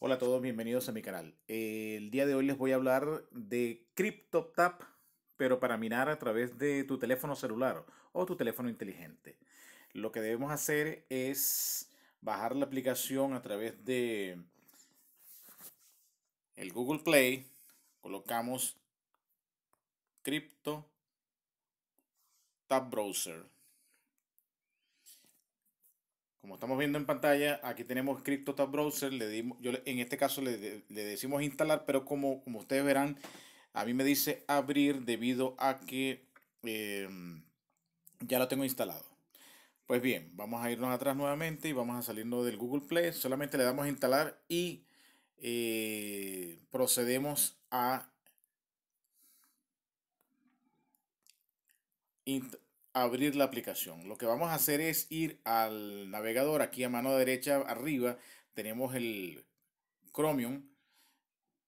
Hola a todos, bienvenidos a mi canal. El día de hoy les voy a hablar de CryptoTap, pero para minar a través de tu teléfono celular o tu teléfono inteligente. Lo que debemos hacer es bajar la aplicación a través de el Google Play, colocamos Crypto Browser como estamos viendo en pantalla, aquí tenemos CryptoTab Browser. Le en este caso le, decimos instalar, pero como, como ustedes verán, a mí me dice abrir debido a que em, ya lo tengo instalado. Pues bien, vamos a irnos atrás nuevamente y vamos a salirnos del Google Play. Solamente le damos instalar y eh, procedemos a abrir la aplicación. Lo que vamos a hacer es ir al navegador, aquí a mano derecha arriba tenemos el Chromium,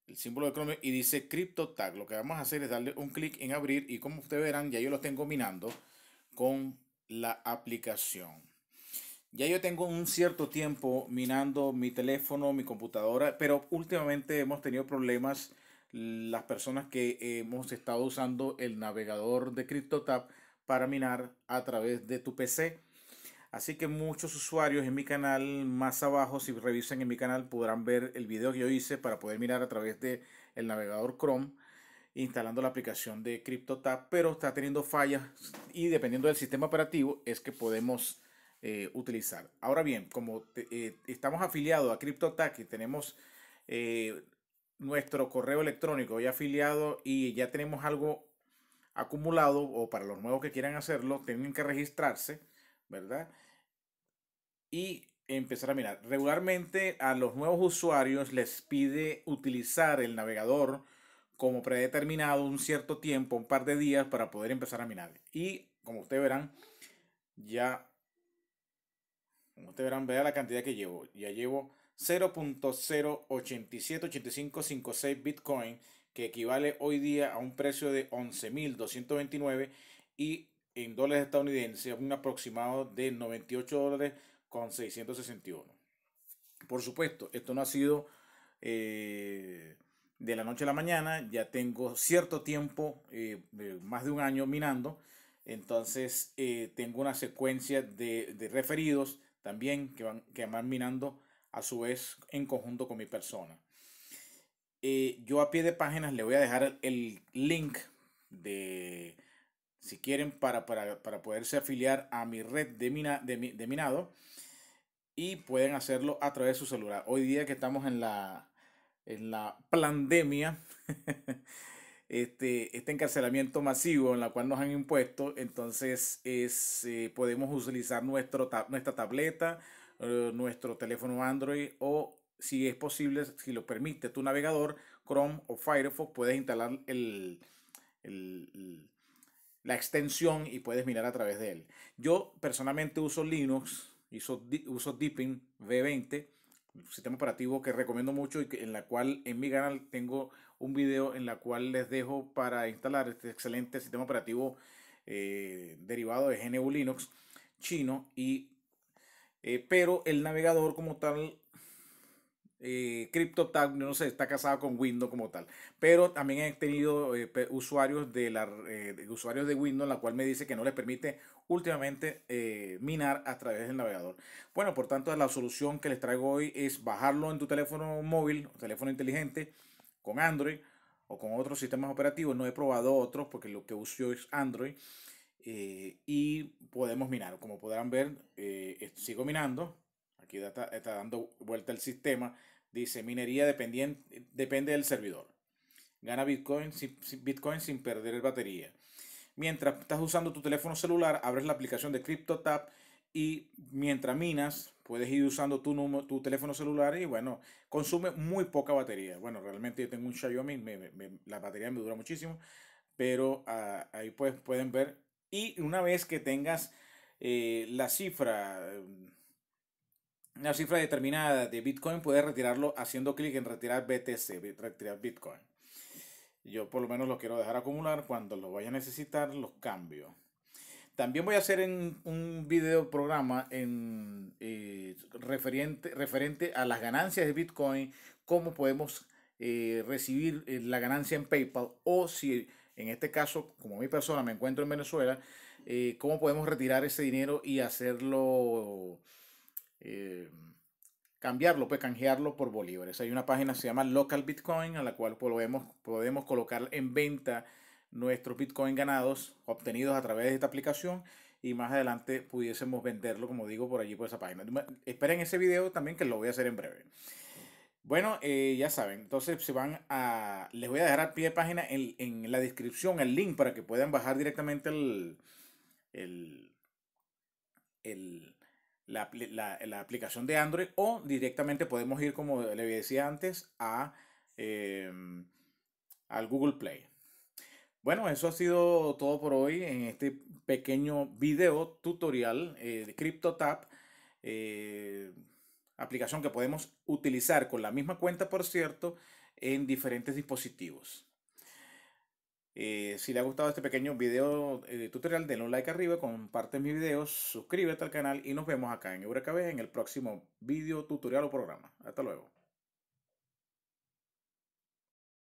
el símbolo de Chromium y dice CryptoTag. Lo que vamos a hacer es darle un clic en abrir y como ustedes verán ya yo lo tengo minando con la aplicación. Ya yo tengo un cierto tiempo minando mi teléfono, mi computadora, pero últimamente hemos tenido problemas las personas que hemos estado usando el navegador de CryptoTab para minar a través de tu PC. Así que muchos usuarios en mi canal, más abajo, si revisan en mi canal, podrán ver el video que yo hice para poder minar a través de el navegador Chrome, instalando la aplicación de CryptoTab, pero está teniendo fallas y dependiendo del sistema operativo es que podemos eh, utilizar. Ahora bien, como eh, estamos afiliados a CryptoTab y tenemos eh, nuestro correo electrónico ya afiliado y ya tenemos algo acumulado o para los nuevos que quieran hacerlo, tienen que registrarse, ¿verdad? Y empezar a mirar. Regularmente a los nuevos usuarios les pide utilizar el navegador como predeterminado un cierto tiempo, un par de días para poder empezar a minar. Y como ustedes verán, ya, como ustedes verán, vean la cantidad que llevo. Ya llevo 0.0878556 Bitcoin que equivale hoy día a un precio de 11.229 y en dólares estadounidenses un aproximado de 98 con 661. Por supuesto, esto no ha sido eh, de la noche a la mañana, ya tengo cierto tiempo, eh, más de un año minando, entonces eh, tengo una secuencia de, referidos también que van, que van minando a su vez en conjunto con mi persona. Eh, yo a pie de páginas le voy a dejar el link de, si quieren, para, para, poderse afiliar a mi red de, minado. Y pueden hacerlo a través de su celular. Hoy día que estamos en la, en la pandemia, este, este encarcelamiento masivo en la cual nos han impuesto, entonces es, eh, podemos utilizar nuestro, nuestra tableta, eh, nuestro teléfono Android o si es posible, si lo permite tu navegador, Chrome o Firefox, puedes instalar el, la extensión y puedes mirar a través de él. Yo personalmente uso Linux, uso, uso Deepin V20, un sistema operativo que recomiendo mucho y en la cual en mi canal tengo un video en la cual les dejo para instalar este excelente sistema operativo eh, derivado de GNU Linux chino y eh, pero el navegador como tal eh, CryptoTab no sé, está casado con Windows como tal, pero también he tenido eh, usuarios, eh, de usuarios de Windows, la cual me dice que no les permite últimamente eh, minar a través del navegador. Bueno, por tanto, la solución que les traigo hoy es bajarlo en tu teléfono móvil, teléfono inteligente, con Android o con otros sistemas operativos. No he probado otros porque lo que uso es Android. y podemos minar. Como podrán ver, sigo minando aquí está, dando vuelta el sistema, dice minería dependiente, depende del servidor. Gana Bitcoin sin, Bitcoin sin perder batería. Mientras estás usando tu teléfono celular, abres la aplicación de CryptoTab y mientras minas, puedes ir usando tu, tu teléfono celular y bueno, consume muy poca batería. Bueno, realmente yo tengo un Xiaomi, la batería me dura muchísimo, pero ah, ahí pues pueden ver. Y una vez que tengas eh, la cifra una cifra determinada de Bitcoin, puede retirarlo haciendo clic en retirar BTC, retirar Bitcoin. Yo por lo menos lo quiero dejar acumular cuando lo vaya a necesitar, los cambio. También voy a hacer en un video programa en, eh, referente, referente a las ganancias de Bitcoin, cómo podemos eh, recibir eh, la ganancia en PayPal o si en este caso, como mi persona me encuentro en Venezuela, cómo podemos retirar ese dinero y hacerlo eh, cambiarlo, pues canjearlo por bolívares. Hay una página que se llama Local Bitcoin, a la cual podemos, podemos colocar en venta nuestros Bitcoin ganados, obtenidos a través de esta aplicación y más adelante pudiésemos venderlo, como digo, por allí, por esa página. Esperen ese video también que lo voy a hacer en breve. Bueno, eh, ya saben, entonces se van a. Les voy a dejar al pie de página en, en la descripción el link para que puedan bajar directamente el, el, el la, la, aplicación de Android o directamente podemos ir, como le decía antes, a, em, al Google Play. Bueno, eso ha sido todo por hoy en este pequeño video tutorial eh, de CryptoTab, eh, aplicación que podemos utilizar con la misma cuenta, por cierto, en diferentes dispositivos. Eh, si le ha gustado este pequeño video eh, tutorial, denle un like arriba, comparte mis videos, suscríbete al canal y nos vemos acá en Eurekab en el próximo video tutorial o programa. Hasta luego.